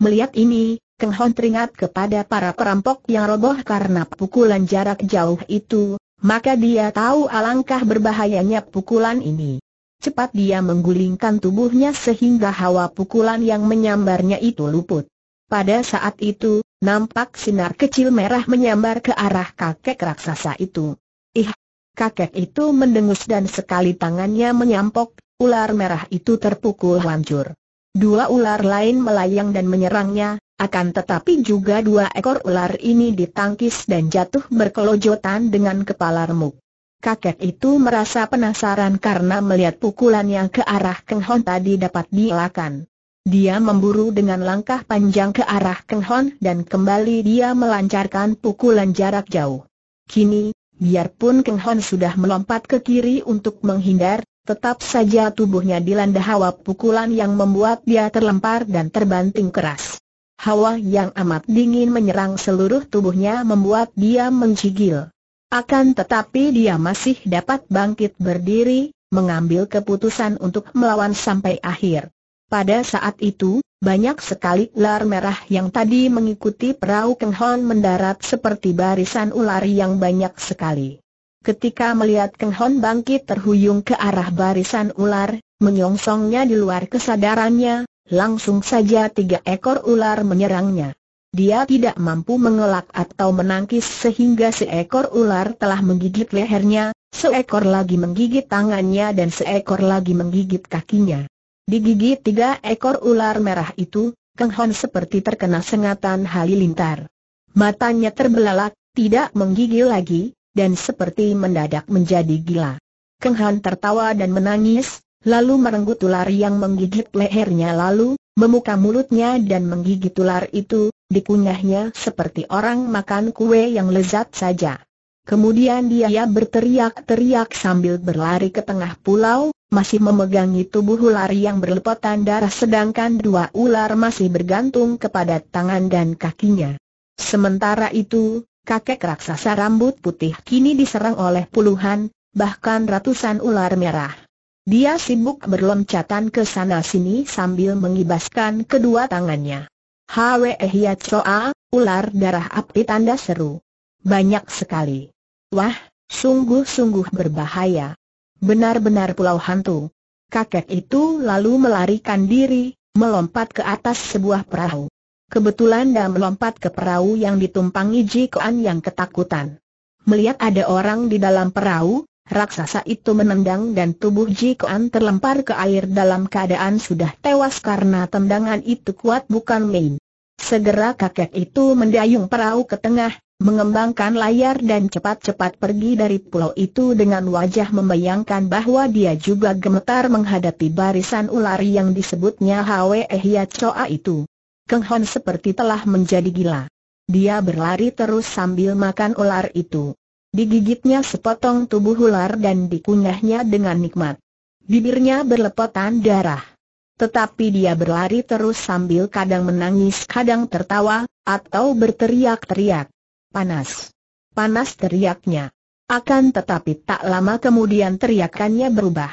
Melihat ini, Keng Hon teringat kepada para perampok yang roboh karena pukulan jarak jauh itu, maka dia tahu alangkah berbahayanya pukulan ini. Cepat dia menggulingkan tubuhnya sehingga hawa pukulan yang menyambarnya itu luput. Pada saat itu, Nampak sinar kecil merah menyambar ke arah kakek raksasa itu. Ih! Kakek itu mendengus dan sekali tangannya menyampok, ular merah itu terpukul hancur. Dua ular lain melayang dan menyerangnya, akan tetapi juga dua ekor ular ini ditangkis dan jatuh berkelojotan dengan kepala remuk. Kakek itu merasa penasaran karena melihat pukulan yang ke arah Keng Hon tadi dapat dielakkan. Dia memburu dengan langkah panjang ke arah Keng Hon dan kembali dia melancarkan pukulan jarak jauh. Kini, biarpun Keng Hon sudah melompat ke kiri untuk menghindar, tetap saja tubuhnya dilanda hawa pukulan yang membuat dia terlempar dan terbanting keras. Hawa yang amat dingin menyerang seluruh tubuhnya membuat dia mencigil. Akan tetapi dia masih dapat bangkit berdiri, mengambil keputusan untuk melawan sampai akhir. Pada saat itu, banyak sekali ular merah yang tadi mengikuti perahu Keng Hon mendarat seperti barisan ular yang banyak sekali. Ketika melihat Keng Hon bangkit terhuyung ke arah barisan ular, menyongsongnya di luar kesadarannya, langsung saja tiga ekor ular menyerangnya. Dia tidak mampu mengelak atau menangkis sehingga seekor ular telah menggigit lehernya, seekor lagi menggigit tangannya dan seekor lagi menggigit kakinya. Digigit tiga ekor ular merah itu, Keng Hon seperti terkena sengatan halilintar. Matanya terbelalak, tidak menggigil lagi, dan seperti mendadak menjadi gila. Keng Hon tertawa dan menangis, lalu merenggut ular yang menggigit lehernya lalu, memuka mulutnya dan menggigit ular itu, dikunyahnya seperti orang makan kue yang lezat saja. Kemudian dia berteriak-teriak sambil berlari ke tengah pulau, masih memegangi tubuh ular yang berlepotan darah sedangkan dua ular masih bergantung kepada tangan dan kakinya. Sementara itu, kakek raksasa rambut putih kini diserang oleh puluhan, bahkan ratusan ular merah. Dia sibuk berloncatan ke sana-sini sambil mengibaskan kedua tangannya. Hwe Hia Choa, ular darah api tanda seru. Banyak sekali. Wah, sungguh-sungguh berbahaya. Benar-benar pulau hantu. Kakek itu lalu melarikan diri, melompat ke atas sebuah perahu. Kebetulan dia melompat ke perahu yang ditumpangi Jikoan yang ketakutan. Melihat ada orang di dalam perahu, raksasa itu menendang dan tubuh Jikoan terlempar ke air dalam keadaan sudah tewas karena tendangan itu kuat bukan main. Segera kakek itu mendayung perahu ke tengah, mengembangkan layar dan cepat-cepat pergi dari pulau itu dengan wajah membayangkan bahwa dia juga gemetar menghadapi barisan ular yang disebutnya Hwe Hia Choa itu. Keng Hon seperti telah menjadi gila. Dia berlari terus sambil makan ular itu. Digigitnya sepotong tubuh ular dan dikunyahnya dengan nikmat. Bibirnya berlepotan darah. Tetapi dia berlari terus sambil kadang menangis kadang tertawa, atau berteriak-teriak panas. Panas teriaknya. Akan tetapi tak lama kemudian teriakannya berubah.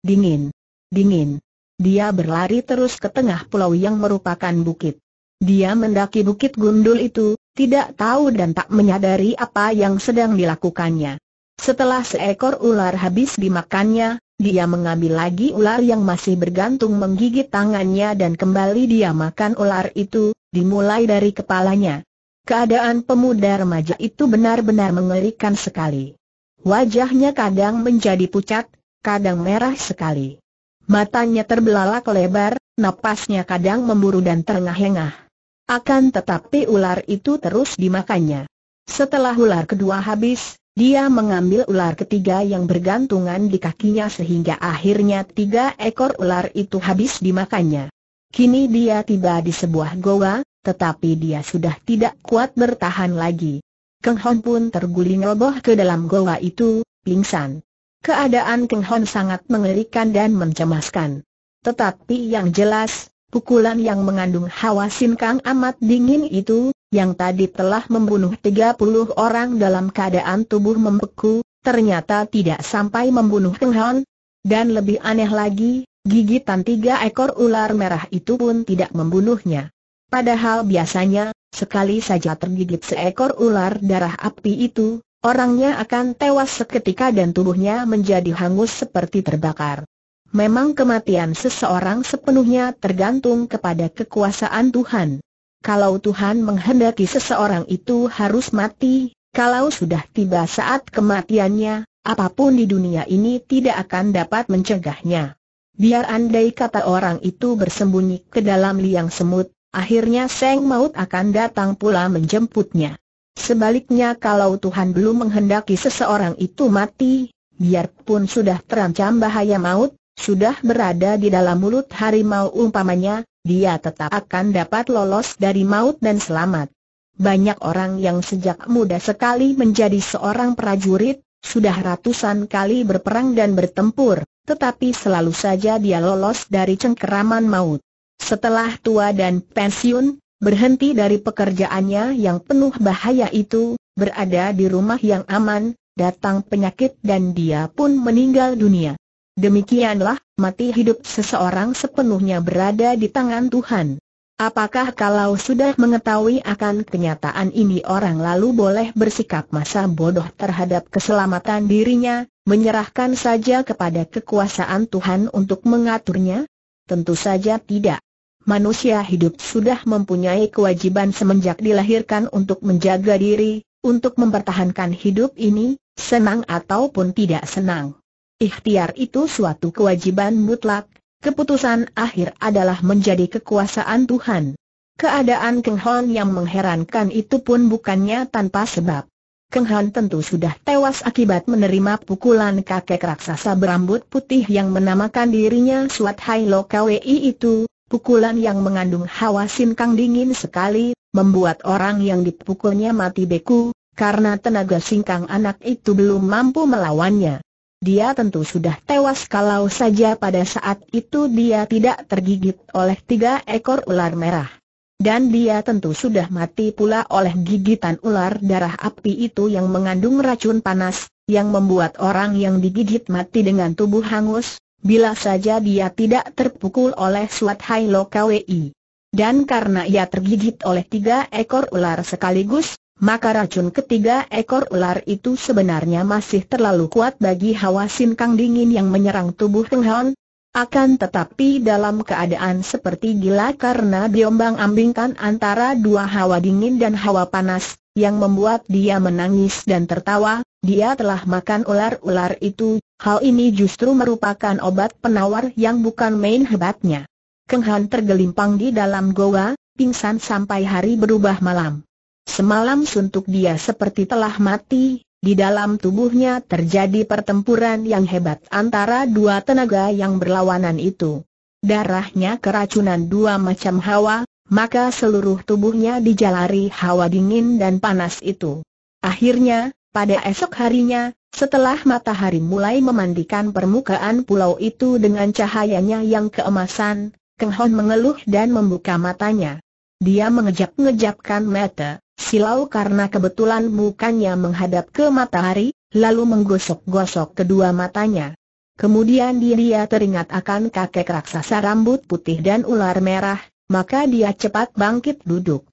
Dingin. Dingin. Dia berlari terus ke tengah pulau yang merupakan bukit. Dia mendaki bukit gundul itu, tidak tahu dan tak menyadari apa yang sedang dilakukannya. Setelah seekor ular habis dimakannya, dia mengambil lagi ular yang masih bergantung menggigit tangannya dan kembali dia makan ular itu, dimulai dari kepalanya. Keadaan pemuda remaja itu benar-benar mengerikan sekali. Wajahnya kadang menjadi pucat, kadang merah sekali. Matanya terbelalak lebar, napasnya kadang memburu dan terengah-engah. Akan tetapi ular itu terus dimakannya. Setelah ular kedua habis, dia mengambil ular ketiga yang bergantungan di kakinya sehingga akhirnya tiga ekor ular itu habis dimakannya. Kini dia tiba di sebuah goa, tetapi dia sudah tidak kuat bertahan lagi. Keng Hon pun terguling roboh ke dalam goa itu, pingsan. Keadaan Keng Hon sangat mengerikan dan mencemaskan. Tetapi yang jelas, pukulan yang mengandung hawa sinkang amat dingin itu, yang tadi telah membunuh 30 orang dalam keadaan tubuh membeku, ternyata tidak sampai membunuh Keng Hon. Dan lebih aneh lagi, gigitan tiga ekor ular merah itu pun tidak membunuhnya. Padahal biasanya, sekali saja tergigit seekor ular darah api itu, orangnya akan tewas seketika dan tubuhnya menjadi hangus seperti terbakar. Memang kematian seseorang sepenuhnya tergantung kepada kekuasaan Tuhan. Kalau Tuhan menghendaki seseorang itu harus mati, kalau sudah tiba saat kematiannya, apapun di dunia ini tidak akan dapat mencegahnya. Biar andai kata orang itu bersembunyi ke dalam liang semut, akhirnya Seng Maut akan datang pula menjemputnya. Sebaliknya kalau Tuhan belum menghendaki seseorang itu mati, biarpun sudah terancam bahaya maut, sudah berada di dalam mulut harimau umpamanya, dia tetap akan dapat lolos dari maut dan selamat. Banyak orang yang sejak muda sekali menjadi seorang prajurit, sudah ratusan kali berperang dan bertempur, tetapi selalu saja dia lolos dari cengkeraman maut. Setelah tua dan pensiun, berhenti dari pekerjaannya yang penuh bahaya itu, berada di rumah yang aman, datang penyakit dan dia pun meninggal dunia. Demikianlah, mati hidup seseorang sepenuhnya berada di tangan Tuhan. Apakah kalau sudah mengetahui akan kenyataan ini orang lalu boleh bersikap masa bodoh terhadap keselamatan dirinya, menyerahkan saja kepada kekuasaan Tuhan untuk mengaturnya? Tentu saja tidak. Manusia hidup sudah mempunyai kewajiban semenjak dilahirkan untuk menjaga diri, untuk mempertahankan hidup ini, senang ataupun tidak senang. Ikhtiar itu suatu kewajiban mutlak, keputusan akhir adalah menjadi kekuasaan Tuhan. Keadaan Keng Hon yang mengherankan itu pun bukannya tanpa sebab. Keng Hon tentu sudah tewas akibat menerima pukulan kakek raksasa berambut putih yang menamakan dirinya Suat Hai Lo Kwei itu, Pukulan yang mengandung hawa singkang dingin sekali, membuat orang yang dipukulnya mati beku, karena tenaga singkang anak itu belum mampu melawannya. Dia tentu sudah tewas kalau saja pada saat itu dia tidak tergigit oleh tiga ekor ular merah. Dan dia tentu sudah mati pula oleh gigitan ular darah api itu yang mengandung racun panas, yang membuat orang yang digigit mati dengan tubuh hangus, bila saja dia tidak terpukul oleh Suat Hai Lo Kwei. Dan karena ia tergigit oleh tiga ekor ular sekaligus, maka racun ketiga ekor ular itu sebenarnya masih terlalu kuat bagi hawa sinkang dingin yang menyerang tubuh Heng Hon. Akan tetapi dalam keadaan seperti gila karena diombang-ambingkan antara dua hawa dingin dan hawa panas, yang membuat dia menangis dan tertawa, dia telah makan ular-ular itu, hal ini justru merupakan obat penawar yang bukan main hebatnya. Keng Han tergelimpang di dalam goa, pingsan sampai hari berubah malam. Semalam suntuk dia seperti telah mati, di dalam tubuhnya terjadi pertempuran yang hebat antara dua tenaga yang berlawanan itu. Darahnya keracunan dua macam hawa, maka seluruh tubuhnya dijalari hawa dingin dan panas itu. Akhirnya, pada esok harinya, setelah matahari mulai memandikan permukaan pulau itu dengan cahayanya yang keemasan, Keng Hon mengeluh dan membuka matanya. Dia mengejap-ngejapkan mata, silau karena kebetulan mukanya menghadap ke matahari, lalu menggosok-gosok kedua matanya. Kemudian dia teringat akan kakek raksasa rambut putih dan ular merah, maka dia cepat bangkit duduk.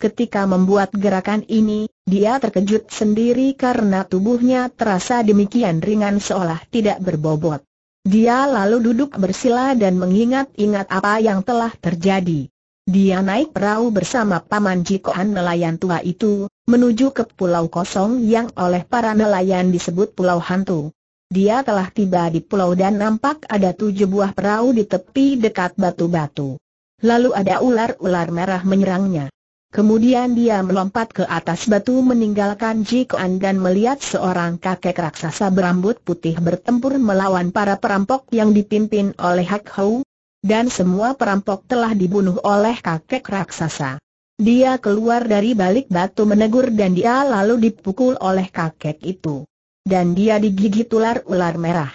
Ketika membuat gerakan ini, dia terkejut sendiri karena tubuhnya terasa demikian ringan seolah tidak berbobot. Dia lalu duduk bersila dan mengingat-ingat apa yang telah terjadi. Dia naik perahu bersama paman Jikoan nelayan tua itu, menuju ke pulau kosong yang oleh para nelayan disebut Pulau Hantu. Dia telah tiba di pulau dan nampak ada tujuh buah perahu di tepi dekat batu-batu. Lalu ada ular-ular merah menyerangnya. Kemudian dia melompat ke atas batu meninggalkan Jikoan dan melihat seorang kakek raksasa berambut putih bertempur melawan para perampok yang dipimpin oleh Hak Hou. Dan semua perampok telah dibunuh oleh kakek raksasa. Dia keluar dari balik batu menegur dan dia lalu dipukul oleh kakek itu. Dan dia digigit ular-ular merah.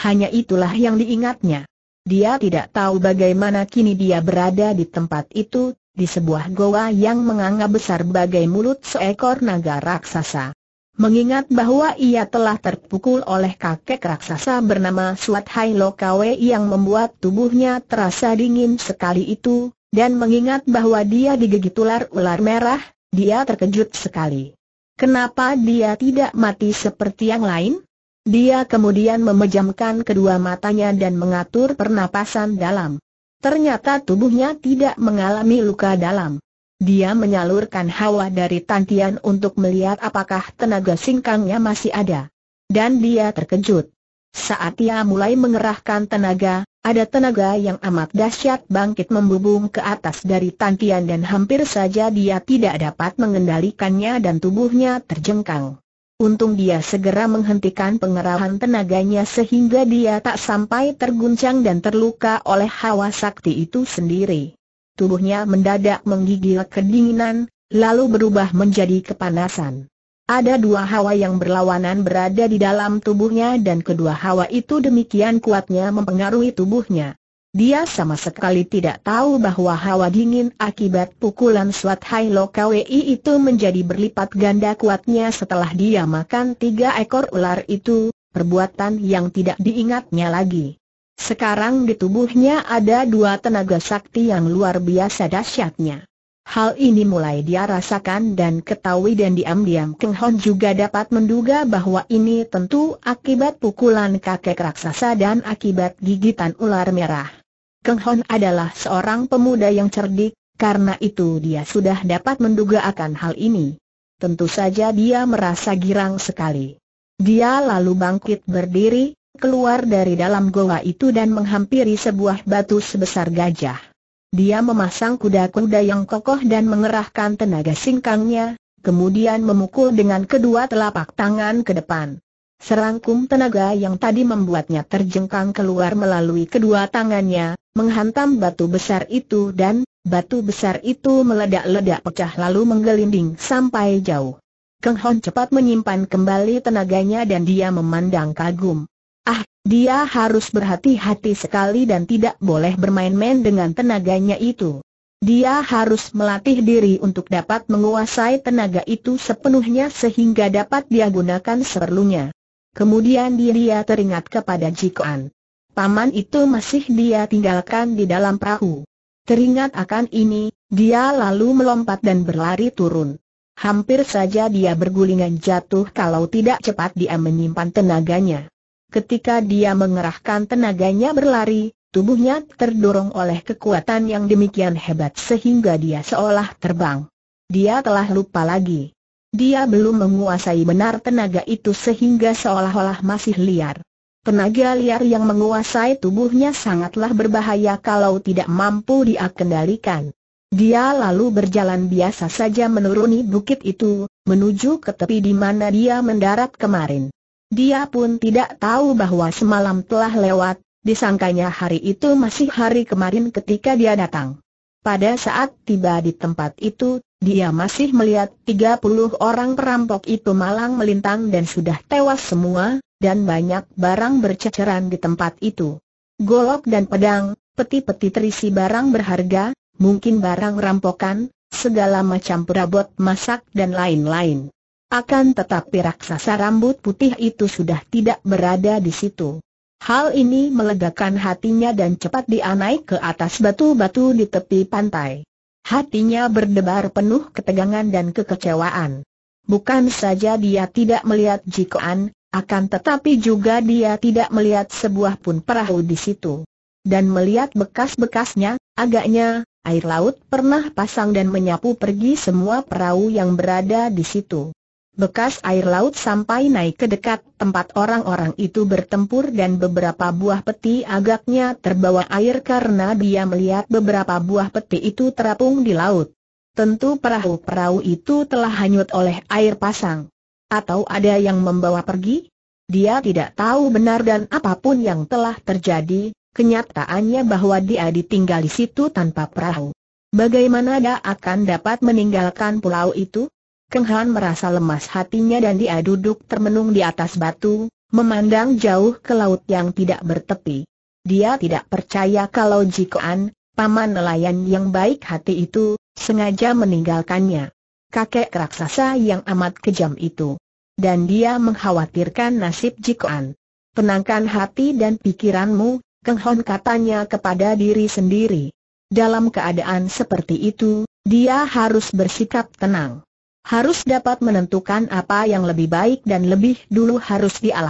Hanya itulah yang diingatnya. Dia tidak tahu bagaimana kini dia berada di tempat itu, di sebuah goa yang menganga besar bagai mulut seekor naga raksasa. Mengingat bahwa ia telah terpukul oleh kakek raksasa bernama Suat Hai Lokawe yang membuat tubuhnya terasa dingin sekali itu, dan mengingat bahwa dia digigit ular-ular merah, dia terkejut sekali. Kenapa dia tidak mati seperti yang lain? Dia kemudian memejamkan kedua matanya dan mengatur pernapasan dalam. Ternyata tubuhnya tidak mengalami luka dalam. Dia menyalurkan hawa dari tantian untuk melihat apakah tenaga singkangnya masih ada. Dan dia terkejut. Saat ia mulai mengerahkan tenaga, ada tenaga yang amat dahsyat bangkit membubung ke atas dari tantian dan hampir saja dia tidak dapat mengendalikannya dan tubuhnya terjengkang. Untung dia segera menghentikan pengerahan tenaganya sehingga dia tak sampai terguncang dan terluka oleh hawa sakti itu sendiri. Tubuhnya mendadak menggigil kedinginan, lalu berubah menjadi kepanasan. Ada dua hawa yang berlawanan berada di dalam tubuhnya dan kedua hawa itu demikian kuatnya mempengaruhi tubuhnya. Dia sama sekali tidak tahu bahwa hawa dingin akibat pukulan Swat Hai Lo itu menjadi berlipat ganda kuatnya setelah dia makan tiga ekor ular itu, perbuatan yang tidak diingatnya lagi. Sekarang di tubuhnya ada dua tenaga sakti yang luar biasa dahsyatnya. Hal ini mulai dia rasakan dan ketahui dan diam-diam Keng Hon juga dapat menduga bahwa ini tentu akibat pukulan kakek raksasa dan akibat gigitan ular merah. Keng Hon adalah seorang pemuda yang cerdik, karena itu dia sudah dapat menduga akan hal ini. Tentu saja dia merasa girang sekali. Dia lalu bangkit berdiri, keluar dari dalam goa itu dan menghampiri sebuah batu sebesar gajah. Dia memasang kuda-kuda yang kokoh dan mengerahkan tenaga singkangnya, kemudian memukul dengan kedua telapak tangan ke depan. Serangkum tenaga yang tadi membuatnya terjengkang keluar melalui kedua tangannya, menghantam batu besar itu dan, batu besar itu meledak-ledak pecah lalu menggelinding sampai jauh. Keng Hon cepat menyimpan kembali tenaganya dan dia memandang kagum. Ah, dia harus berhati-hati sekali dan tidak boleh bermain-main dengan tenaganya itu. Dia harus melatih diri untuk dapat menguasai tenaga itu sepenuhnya sehingga dapat dia gunakan seperlunya. Kemudian dia teringat kepada Jikoan. Paman itu masih dia tinggalkan di dalam perahu. Teringat akan ini, dia lalu melompat dan berlari turun. Hampir saja dia bergulingan jatuh kalau tidak cepat dia menyimpan tenaganya. Ketika dia mengerahkan tenaganya berlari, tubuhnya terdorong oleh kekuatan yang demikian hebat sehingga dia seolah terbang. Dia telah lupa lagi. Dia belum menguasai benar tenaga itu sehingga seolah-olah masih liar. Tenaga liar yang menguasai tubuhnya sangatlah berbahaya kalau tidak mampu dia kendalikan. Dia lalu berjalan biasa saja menuruni bukit itu, menuju ke tepi di mana dia mendarat kemarin. Dia pun tidak tahu bahwa semalam telah lewat, disangkanya hari itu masih hari kemarin ketika dia datang. Pada saat tiba di tempat itu, dia masih melihat 30 orang perampok itu malang melintang dan sudah tewas semua, dan banyak barang berceceran di tempat itu. Golok dan pedang, peti-peti terisi barang berharga, mungkin barang rampokan, segala macam perabot masak dan lain-lain. Akan tetapi raksasa rambut putih itu sudah tidak berada di situ. Hal ini melegakan hatinya dan cepat dia naik ke atas batu-batu di tepi pantai. Hatinya berdebar penuh ketegangan dan kekecewaan. Bukan saja dia tidak melihat Jikoan, akan tetapi juga dia tidak melihat sebuah pun perahu di situ. Dan melihat bekas-bekasnya, agaknya, air laut pernah pasang dan menyapu pergi semua perahu yang berada di situ. Bekas air laut sampai naik ke dekat tempat orang-orang itu bertempur dan beberapa buah peti agaknya terbawa air karena dia melihat beberapa buah peti itu terapung di laut. Tentu perahu-perahu itu telah hanyut oleh air pasang. Atau ada yang membawa pergi? Dia tidak tahu benar dan apapun yang telah terjadi, kenyataannya bahwa dia ditinggal di situ tanpa perahu. Bagaimana dia akan dapat meninggalkan pulau itu? Keng Han merasa lemas hatinya dan dia duduk termenung di atas batu, memandang jauh ke laut yang tidak bertepi. Dia tidak percaya kalau Jikoan, paman nelayan yang baik hati itu, sengaja meninggalkannya kakek raksasa yang amat kejam itu dan dia mengkhawatirkan nasib Jikoan. Tenangkan hati dan pikiranmu, Keng Hon katanya kepada diri sendiri. Dalam keadaan seperti itu, dia harus bersikap tenang. Harus dapat menentukan apa yang lebih baik dan lebih dulu harus dia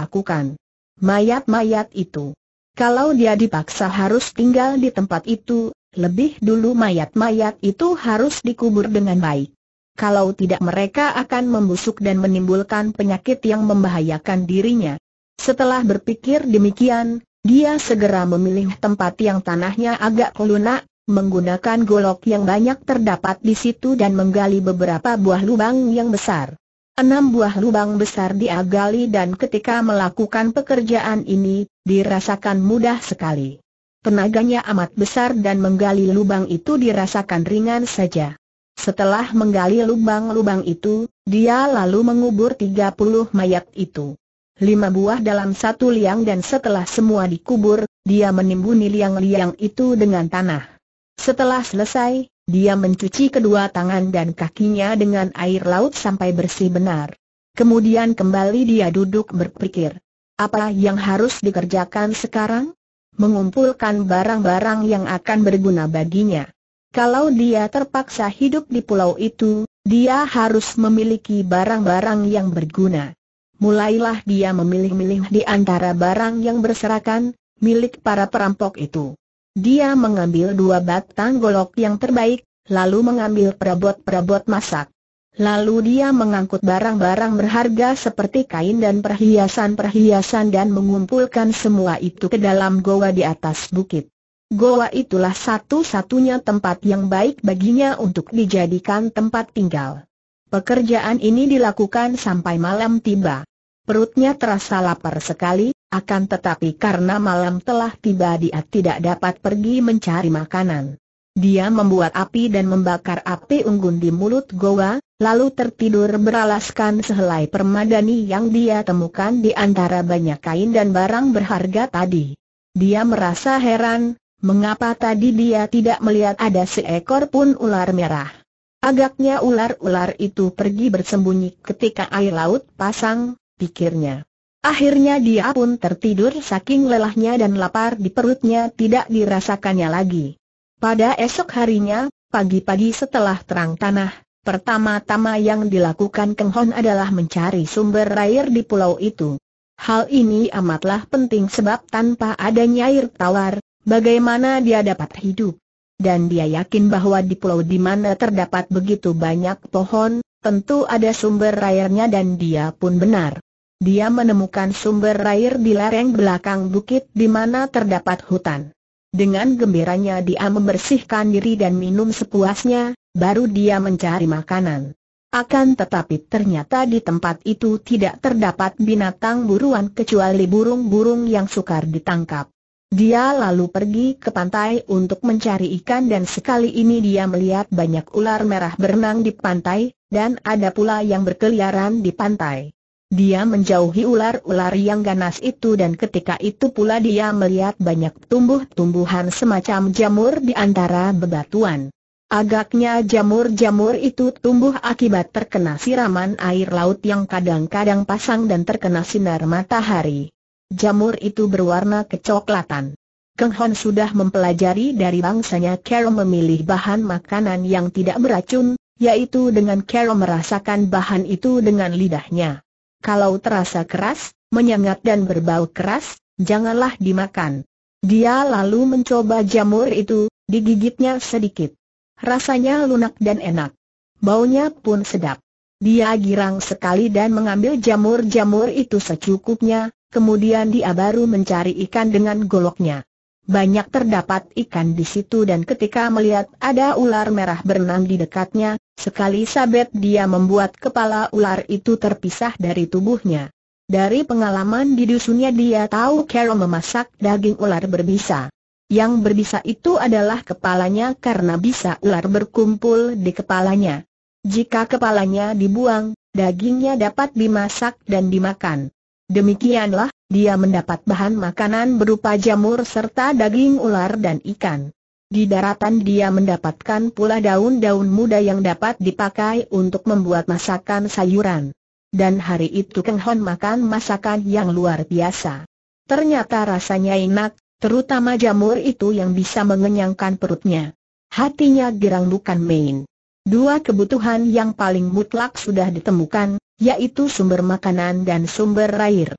Mayat-mayat itu. Kalau dia dipaksa harus tinggal di tempat itu, lebih dulu mayat-mayat itu harus dikubur dengan baik kalau tidak mereka akan membusuk dan menimbulkan penyakit yang membahayakan dirinya. Setelah berpikir demikian, dia segera memilih tempat yang tanahnya agak lunak, menggunakan golok yang banyak terdapat di situ dan menggali beberapa buah lubang yang besar. Enam buah lubang besar diagali dan ketika melakukan pekerjaan ini, dirasakan mudah sekali. Tenaganya amat besar dan menggali lubang itu dirasakan ringan saja. Setelah menggali lubang-lubang itu, dia lalu mengubur 30 mayat itu. Lima buah dalam satu liang dan setelah semua dikubur, dia menimbuni liang-liang itu dengan tanah. Setelah selesai, dia mencuci kedua tangan dan kakinya dengan air laut sampai bersih benar. Kemudian kembali dia duduk berpikir. Apa yang harus dikerjakan sekarang? Mengumpulkan barang-barang yang akan berguna baginya. Kalau dia terpaksa hidup di pulau itu, dia harus memiliki barang-barang yang berguna. Mulailah dia memilih-milih di antara barang yang berserakan, milik para perampok itu. Dia mengambil dua batang golok yang terbaik, lalu mengambil perabot-perabot masak. Lalu dia mengangkut barang-barang berharga seperti kain dan perhiasan-perhiasan dan mengumpulkan semua itu ke dalam goa di atas bukit. Goa itulah satu-satunya tempat yang baik baginya untuk dijadikan tempat tinggal. Pekerjaan ini dilakukan sampai malam tiba. Perutnya terasa lapar sekali, akan tetapi karena malam telah tiba dia tidak dapat pergi mencari makanan. Dia membuat api dan membakar api unggun di mulut goa, lalu tertidur beralaskan sehelai permadani yang dia temukan di antara banyak kain dan barang berharga tadi. Dia merasa heran, Mengapa tadi dia tidak melihat ada seekor pun ular merah? Agaknya ular-ular itu pergi bersembunyi ketika air laut pasang, pikirnya. Akhirnya dia pun tertidur saking lelahnya dan lapar di perutnya tidak dirasakannya lagi. Pada esok harinya, pagi-pagi setelah terang tanah, pertama-tama yang dilakukan Keng Hon adalah mencari sumber air di pulau itu. Hal ini amatlah penting sebab tanpa adanya air tawar, Bagaimana dia dapat hidup? Dan dia yakin bahwa di pulau di mana terdapat begitu banyak pohon, tentu ada sumber airnya dan dia pun benar. Dia menemukan sumber air di lereng belakang bukit di mana terdapat hutan. Dengan gembiranya dia membersihkan diri dan minum sepuasnya, baru dia mencari makanan. Akan tetapi ternyata di tempat itu tidak terdapat binatang buruan kecuali burung-burung yang sukar ditangkap. Dia lalu pergi ke pantai untuk mencari ikan dan sekali ini dia melihat banyak ular merah berenang di pantai, dan ada pula yang berkeliaran di pantai. Dia menjauhi ular-ular yang ganas itu dan ketika itu pula dia melihat banyak tumbuh-tumbuhan semacam jamur di antara bebatuan. Agaknya jamur-jamur itu tumbuh akibat terkena siraman air laut yang kadang-kadang pasang dan terkena sinar matahari jamur itu berwarna kecoklatan. Keng Hon sudah mempelajari dari bangsanya Carol memilih bahan makanan yang tidak beracun, yaitu dengan Carol merasakan bahan itu dengan lidahnya. Kalau terasa keras, menyengat dan berbau keras, janganlah dimakan. Dia lalu mencoba jamur itu, digigitnya sedikit. Rasanya lunak dan enak. Baunya pun sedap. Dia girang sekali dan mengambil jamur-jamur itu secukupnya, kemudian dia baru mencari ikan dengan goloknya. Banyak terdapat ikan di situ dan ketika melihat ada ular merah berenang di dekatnya, sekali sabet dia membuat kepala ular itu terpisah dari tubuhnya. Dari pengalaman di dusunnya dia tahu Carol memasak daging ular berbisa. Yang berbisa itu adalah kepalanya karena bisa ular berkumpul di kepalanya. Jika kepalanya dibuang, dagingnya dapat dimasak dan dimakan. Demikianlah, dia mendapat bahan makanan berupa jamur serta daging ular dan ikan. Di daratan dia mendapatkan pula daun-daun muda yang dapat dipakai untuk membuat masakan sayuran. Dan hari itu Keng Hon makan masakan yang luar biasa. Ternyata rasanya enak, terutama jamur itu yang bisa mengenyangkan perutnya. Hatinya girang bukan main. Dua kebutuhan yang paling mutlak sudah ditemukan, yaitu sumber makanan dan sumber air.